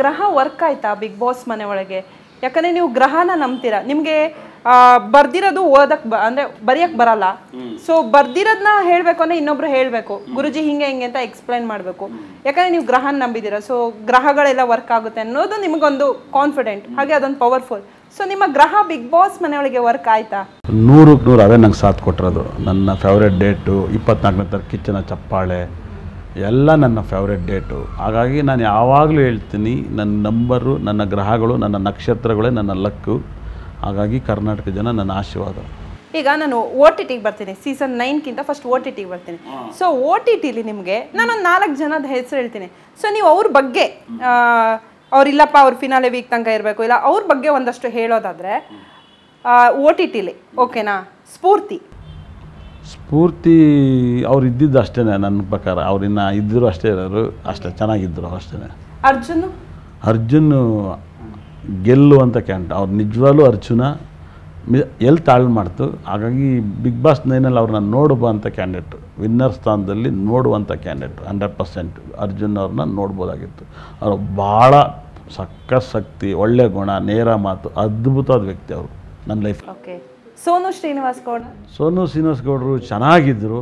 ಗ್ರಹ ವರ್ಕ್ ಆಯ್ತಾ big boss ಮನೆ ಒಳಗೆ ಯಾಕಂದ್ರೆ ನೀವು ಗ್ರಹನ ನಂಬ್ತೀರಾ ನಿಮಗೆ ಬರ್ದಿರೋದು ಓದಕ್ ಅಂದ್ರೆ ಬರಿಯಕ್ ಬರಲ್ಲ ಸೊ ಬರ್ದಿರೋದ್ನ ಹೇಳ್ಬೇಕು ಅಂದ್ರೆ ಇನ್ನೊಬ್ರು ಹೇಳ್ಬೇಕು ಗುರುಜಿ ಹಿಂಗೆ ಹಿಂಗೆ ಅಂತ ಎಕ್ಸ್ಪ್ಲೈನ್ ಮಾಡ್ಬೇಕು ಯಾಕಂದ್ರೆ ನೀವು ಗ್ರಹನ ನಂಬಿದೀರಾ ಸೊ ಗ್ರಹಗಳೆಲ್ಲ ವರ್ಕ್ ಆಗುತ್ತೆ ಅನ್ನೋದು ನಿಮ್ಗೊಂದು ಕಾನ್ಫಿಡೆಂಟ್ ಹಾಗೆ ಅದೊಂದು ಪವರ್ಫುಲ್ ಸೊ ನಿಮ್ಮ ಗ್ರಹ ಬಿಗ್ ಬಾಸ್ ಮನೆಯೊಳಗೆ ವರ್ಕ್ ಆಯ್ತಾ ನೂರಕ್ಕೆ ನೂರು ಅದೇ ನಂಗೆ ಸಾಥ್ ಕೊಟ್ಟಿರೋದು ನನ್ನ ಫೇವ್ರೆಟ್ ಡೇಟು ಇಪ್ಪತ್ನಾಲ್ಕನೇ ತಾರೀಕು ಕಿಚ್ಚನ ಚಪ್ಪಾಳೆ ಎಲ್ಲ ನನ್ನ ಫೇವ್ರೆಟ್ ಡೇಟು ಹಾಗಾಗಿ ನಾನು ಯಾವಾಗಲೂ ಹೇಳ್ತೀನಿ ನನ್ನ ನಂಬರು ನನ್ನ ಗ್ರಹಗಳು ನನ್ನ ನಕ್ಷತ್ರಗಳೇ ನನ್ನ ಲಕ್ಕು ಹಾಗಾಗಿ ಕರ್ನಾಟಕ ಜನ ನನ್ನ ಆಶೀರ್ವಾದ ಈಗ ನಾನು ಓ ಟಿ ಟಿಗೆ ಬರ್ತೀನಿ ಸೀಸನ್ ನೈನ್ಗಿಂತ ಫಸ್ಟ್ ಓ ಟಿ ಟಿಗೆ ಬರ್ತೀನಿ ಸೊ ಓ ಟಿ ಟಿಲಿ ನಿಮಗೆ ನಾನೊಂದು ನಾಲ್ಕು ಜನದ ಹೆಸರು ಹೇಳ್ತೀನಿ ಸೊ ನೀವು ಅವ್ರ ಬಗ್ಗೆ ಇಲ್ಲಪ್ಪ ಅವ್ರ ಫಿನಾಲೆ ವೀಕ್ ತನಕ ಇರಬೇಕು ಇಲ್ಲ ಅವ್ರ ಬಗ್ಗೆ ಒಂದಷ್ಟು ಹೇಳೋದಾದರೆ ಓ ಟಿ ಟಿಲಿ ಓಕೆನಾ ಸ್ಫೂರ್ತಿ ಸ್ಫೂರ್ತಿ ಅವ್ರು ಇದ್ದಿದ್ದು ಅಷ್ಟೇ ನನ್ನ ಪ್ರಕಾರ ಇನ್ನು ಇದ್ದರು ಅಷ್ಟೇ ಇರೋರು ಅಷ್ಟೇ ಚೆನ್ನಾಗಿದ್ದರು ಅಷ್ಟೇ ಅರ್ಜುನ್ ಅರ್ಜುನ್ ಗೆಲ್ಲುವಂಥ ಕ್ಯಾಂಟ್ ಅವ್ರು ನಿಜವಾಗ್ಲೂ ಅರ್ಜುನ ಎಲ್ಲಿ ತಾಳ್ ಮಾಡ್ತು ಹಾಗಾಗಿ ಬಿಗ್ ಬಾಸ್ ನೈನಲ್ಲಿ ಅವ್ರನ್ನ ಅಂತ ಕ್ಯಾಂಡಿಡೇಟ್ ವಿನ್ನರ್ ಸ್ಥಾನದಲ್ಲಿ ನೋಡುವಂಥ ಕ್ಯಾಂಡಿಡೇಟ್ ಹಂಡ್ರೆಡ್ ಪರ್ಸೆಂಟ್ ಅರ್ಜುನ್ ಅವ್ರನ್ನ ನೋಡ್ಬೋದಾಗಿತ್ತು ಅವರು ಭಾಳ ಸಕ್ಕ ಶಕ್ತಿ ಒಳ್ಳೆ ಗುಣ ನೇರ ಮಾತು ಅದ್ಭುತವಾದ ವ್ಯಕ್ತಿ ಅವರು ನನ್ನ ಲೈಫ್ ಓಕೆ ಸೋನು ಶ್ರೀನಿವಾಸ್ ಗೌಡ ಸೋನು ಶ್ರೀನಿವಾಸ ಗೌಡರು ಚೆನ್ನಾಗಿದ್ದರು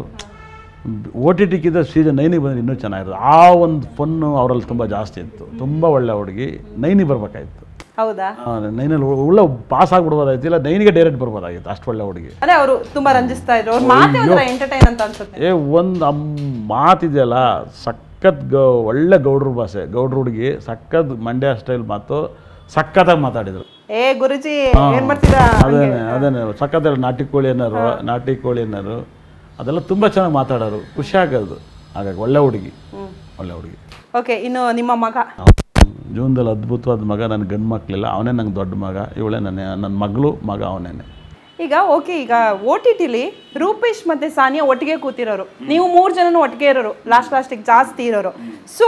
ಓ ಟಿ ಟಿಕ್ಕಿಂತ ಸೀಸನ್ ನೈನಿಗೆ ಬಂದರೆ ಇನ್ನೂ ಚೆನ್ನಾಗಿರೋದು ಆ ಒಂದು ಫನ್ನು ಅವರಲ್ಲಿ ತುಂಬ ಜಾಸ್ತಿ ಇತ್ತು ತುಂಬ ಒಳ್ಳೆ ಹುಡುಗಿ ನೈನಿಗೆ ಬರಬೇಕಾಯಿತ್ತು ಹೌದಾ ನೈನಲ್ಲಿ ಒಳ್ಳೆ ಪಾಸ್ ಆಗ್ಬಿಡ್ಬೋದಾಯ್ತು ಇಲ್ಲ ನೈನಿಗೆ ಡೈರೆಕ್ಟ್ ಬರ್ಬೋದಾಗಿತ್ತು ಅಷ್ಟು ಒಳ್ಳೆ ಹುಡುಗಿ ಅದೇ ಅವರು ತುಂಬ ರಂಜಿಸ್ತಾ ಇದ್ರು ಎಂಟರ್ಟೈನ್ ಅಂತ ಅನ್ಸುತ್ತೆ ಏ ಒಂದು ಮಾತಿದೆಯಲ್ಲ ಸಖತ್ ಗೌ ಒಳ್ಳೆ ಗೌಡ್ರ ಭಾಷೆ ಗೌಡ್ರ ಹುಡುಗಿ ಸಖತ್ ಮಂಡ್ಯ ಸ್ಟೈಲ್ ಮಾತು ಸಕ್ಕತ್ತಾಗಿ ಮಾತಾಡಿದರು ಏ ಗುರುಜಿ ಏನು ನಾಟಿ ಕೋಳಿ ಅನ್ನೋರು ನಾಟಿ ಕೋಳಿ ಏನಾರು ಅದೆಲ್ಲ ತುಂಬ ಚೆನ್ನಾಗಿ ಮಾತಾಡೋರು ಖುಷಿ ಆಗೋದು ಹಾಗಾಗಿ ಒಳ್ಳೆ ಹುಡುಗಿ ಒಳ್ಳೆ ಹುಡುಗಿ ಓಕೆ ಇನ್ನು ನಿಮ್ಮ ಮಗ ಜೀವನದಲ್ಲಿ ಅದ್ಭುತವಾದ ಮಗ ನನ್ನ ಗಂಡು ಮಕ್ಕಳಿಲ್ಲ ಅವನೇ ನಂಗೆ ದೊಡ್ಡ ಮಗ ಇವಳೇ ನನ್ನ ನನ್ನ ಮಗಳು ಮಗ ಅವನೇನೆ ಈಗ ಓಕೆ ಈಗ ಒ ಟಿ ಟಿಲಿ ರೂಪೇಶ್ ಮತ್ತೆ ಸಾನಿಯಾ ಒಟ್ಟಿಗೆ ಕೂತಿರೋರು ನೀವು ಮೂರು ಜನನು ಒಟ್ಟಿಗೆ ಇರೋರು ಲಾಸ್ಟ್ ಲಾಸ್ಟಿಗೆ ಜಾಸ್ತಿ ಇರೋರು ಸೊ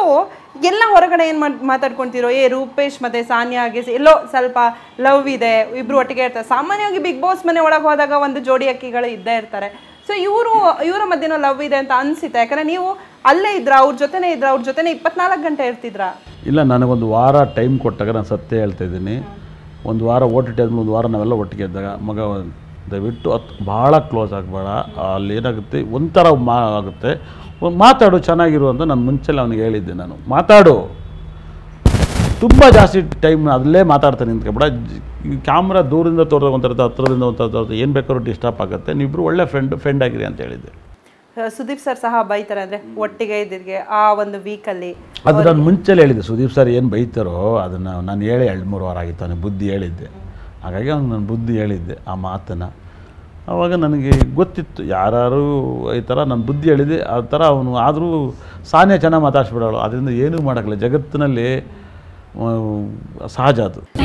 ಎಲ್ಲ ಹೊರಗಡೆ ಏನು ಮಾತಾಡ್ಕೊಂತಿರೋ ಏ ರೂಪೇಶ್ ಮತ್ತೆ ಸಾನಿಯಾಗೆ ಎಲ್ಲೋ ಸ್ವಲ್ಪ ಲವ್ ಇದೆ ಇಬ್ರು ಒಟ್ಟಿಗೆ ಇರ್ತಾರೆ ಸಾಮಾನ್ಯವಾಗಿ ಬಿಗ್ ಬಾಸ್ ಮನೆ ಒಳಗೆ ಹೋದಾಗ ಒಂದು ಜೋಡಿ ಅಕ್ಕಿಗಳು ಇದ್ದೇ ಇರ್ತಾರೆ ಸೊ ಇವರು ಇವರ ಮಧ್ಯೆನೋ ಲವ್ ಇದೆ ಅಂತ ಅನಿಸುತ್ತೆ ಯಾಕಂದ್ರೆ ನೀವು ಅಲ್ಲೇ ಇದ್ರ ಅವ್ರ ಜೊತೆನೇ ಇದ್ರ ಅವ್ರ ಜೊತೆನೇ ಇಪ್ಪತ್ನಾಲ್ಕು ಗಂಟೆ ಇರ್ತಿದ್ರಾ ಇಲ್ಲ ನನಗೊಂದು ವಾರ ಟೈಮ್ ಕೊಟ್ಟಾಗ ನಾನು ಸತ್ಯ ಹೇಳ್ತಾ ಇದ್ದೀನಿ ಒಂದು ವಾರ ಟಿ ಆದ್ಮೇಲೆ ಒಂದು ವಾರ ನಾವೆಲ್ಲ ಒಟ್ಟಿಗೆ ಇದ್ದಾಗ ಮಗ ದಯವಿಟ್ಟು ಅತ್ ಭಾಳ ಕ್ಲೋಸ್ ಆಗಬೇಡ ಅಲ್ಲಿ ಏನಾಗುತ್ತೆ ಒಂಥರ ಮಾ ಆಗುತ್ತೆ ಮಾತಾಡು ಚೆನ್ನಾಗಿರು ಅಂತ ನಾನು ಮುಂಚೆಲ್ಲ ಅವನಿಗೆ ಹೇಳಿದ್ದೆ ನಾನು ಮಾತಾಡು ತುಂಬ ಜಾಸ್ತಿ ಟೈಮ್ ಅದಲ್ಲೇ ಮಾತಾಡ್ತಾನೆ ನಿಂತ್ಕೊಬೇಡ ಕ್ಯಾಮ್ರಾ ದೂರದಿಂದ ತೋರಿದಾಗ ಒಂಥರ ಹತ್ರದಿಂದ ಒಂಥರ ಏನು ಬೇಕಾದ್ರೂ ಡಿಸ್ಟರ್ಬ್ ಆಗುತ್ತೆ ನೀವಿಬ್ಬರು ಒಳ್ಳೆ ಫ್ರೆಂಡ್ ಫ್ರೆಂಡ್ ಆಗಿರಿ ಅಂತ ಹೇಳಿದ್ದೆ ಸುದೀಪ್ ಸರ್ ಸಹ ಬೈತಾರೆ ಅಂದರೆ ಒಟ್ಟಿಗೆ ಇದ್ದಿರಿಗೆ ಆ ಒಂದು ವೀಕಲ್ಲಿ ಅದು ನಾನು ಮುಂಚೆಲೇ ಹೇಳಿದ್ದೆ ಸುದೀಪ್ ಸರ್ ಏನು ಬೈತಾರೋ ಅದನ್ನು ನಾನು ಹೇಳಿ ಎರಡು ಮೂರು ವಾರ ಆಗಿತ್ತು ಅವನಿಗೆ ಬುದ್ಧಿ ಹೇಳಿದ್ದೆ ಹಾಗಾಗಿ ಅವ್ನು ನಾನು ಬುದ್ಧಿ ಹೇಳಿದ್ದೆ ಆ ಮಾತನ್ನು ಅವಾಗ ನನಗೆ ಗೊತ್ತಿತ್ತು ಯಾರು ಈ ಥರ ನಾನು ಬುದ್ಧಿ ಹೇಳಿದೆ ಆ ಥರ ಅವನು ಆದರೂ ಸಾನ್ಯ ಚೆನ್ನಾಗಿ ಮಾತಾಡ್ಸ್ಬಿಡೋಳು ಅದರಿಂದ ಏನೂ ಮಾಡೋಕ್ಕಿಲ್ಲ ಜಗತ್ತಿನಲ್ಲಿ ಸಹಜ ಅದು